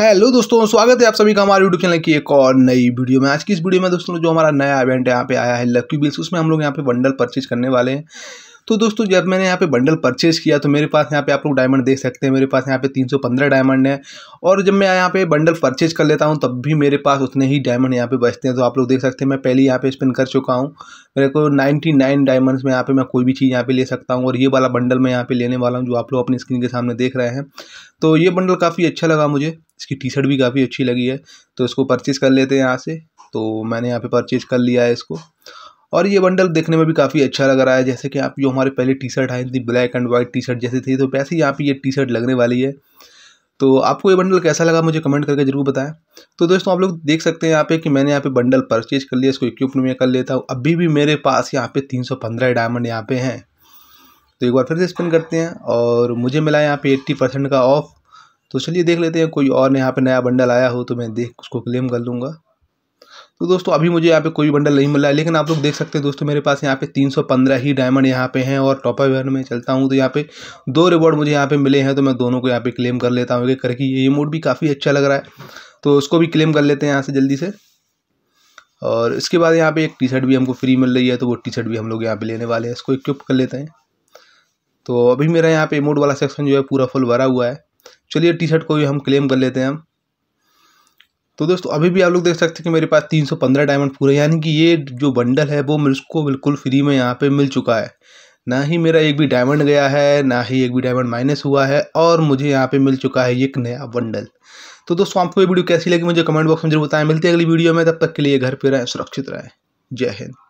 hello दोस्तों स्वागत है आप सभी का हमारे यूट्यूब चैनल की एक और नई वीडियो में आज की इस वीडियो में दोस्तों जो हमारा नया इवेंट यहाँ पे आया है लकी बिल्स उसमें हम लोग यहाँ पे बंडल परचेज करने वाले हैं तो दोस्तों जब मैंने यहाँ पे बंडल परचेज किया तो मेरे पास यहाँ पे आप लोग डायमंड देख सकते हैं मेरे पास यहाँ पे 315 डायमंड है और जब मैं यहाँ पे बंडल परचेज कर लेता हूँ तब भी मेरे पास उतने ही डायमंड यहाँ पे बचते हैं तो आप लोग देख सकते हैं मैं पहले यहाँ पे स्पिन कर चुका हूँ मेरे को 99 डायमंड्स में यहाँ पे मैं कोई भी चीज़ यहाँ पे ले सकता हूँ और ये वाला बंडल मैं यहाँ पे लेने वाला हूँ जो आप लोग अपनी स्क्रीन के सामने देख रहे हैं तो ये बंडल काफ़ी अच्छा लगा मुझे इसकी टी शर्ट भी काफ़ी अच्छी लगी है तो इसको परचेज़ कर लेते हैं यहाँ से तो मैंने यहाँ पे परचेज़ कर लिया है इसको और ये बंडल देखने में भी काफ़ी अच्छा लग रहा है जैसे कि आप जो हमारे पहले टी शर्ट आई थी black and white T shirt जैसे थी तो वैसे ही यहाँ पर ये टी शर्ट लगने वाली है तो आपको ये बंडल कैसा लगा मुझे कमेंट करके जरूर बताएं तो दोस्तों आप लोग देख सकते हैं यहाँ पे कि मैंने यहाँ पे बंडल परचेज कर लिया इसको इक्विपमेंट में कर लेता हूँ अभी भी मेरे पास यहाँ पे 315 डायमंड यहाँ पे हैं तो एक बार फिर से स्पिन करते हैं और मुझे मिला यहाँ पे 80 परसेंट का ऑफ़ तो चलिए देख लेते हैं कोई और यहाँ पे नया बंडल आया हो तो मैं देख उसको क्लेम कर लूँगा तो दोस्तों अभी मुझे यहाँ पे कोई बंडल नहीं मिल रहा है लेकिन आप लोग देख सकते हैं दोस्तों मेरे पास यहाँ पे 315 ही डायमंड यहाँ पे हैं और टॉपर वेयर में चलता हूँ तो यहाँ पे दो रिवॉर्ड मुझे यहाँ पे मिले हैं तो मैं दोनों को यहाँ पे क्लेम कर लेता हूँ एक करके ये मोड भी काफ़ी अच्छा लग रहा है तो उसको भी क्लेम कर लेते हैं यहाँ से जल्दी से और इसके बाद यहाँ पर एक टी शर्ट भी हमको फ्री मिल रही है तो वो टी शर्ट भी हम लोग यहाँ पर लेने वाले हैं इसको इक्विप कर लेते हैं तो अभी मेरा यहाँ पे मोड वाला सेक्शन जो है पूरा फुल भरा हुआ है चलिए टी शर्ट को भी हम क्लेम कर लेते हैं हम तो दोस्तों अभी भी आप लोग देख सकते हैं कि मेरे पास 315 डायमंड पूरे यानी कि ये जो बंडल है वो मुझको बिल्कुल फ्री में यहाँ पे मिल चुका है ना ही मेरा एक भी डायमंड गया है ना ही एक भी डायमंड माइनस हुआ है और मुझे यहाँ पे मिल चुका है एक नया बंडल तो दोस्तों आपको ये वीडियो कैसी लगी मुझे कमेंट बॉक्स में जरूर बताएं मिलते हैं अगली वीडियो में तब तक के लिए घर पर रहें सुरक्षित रहें जय हिंद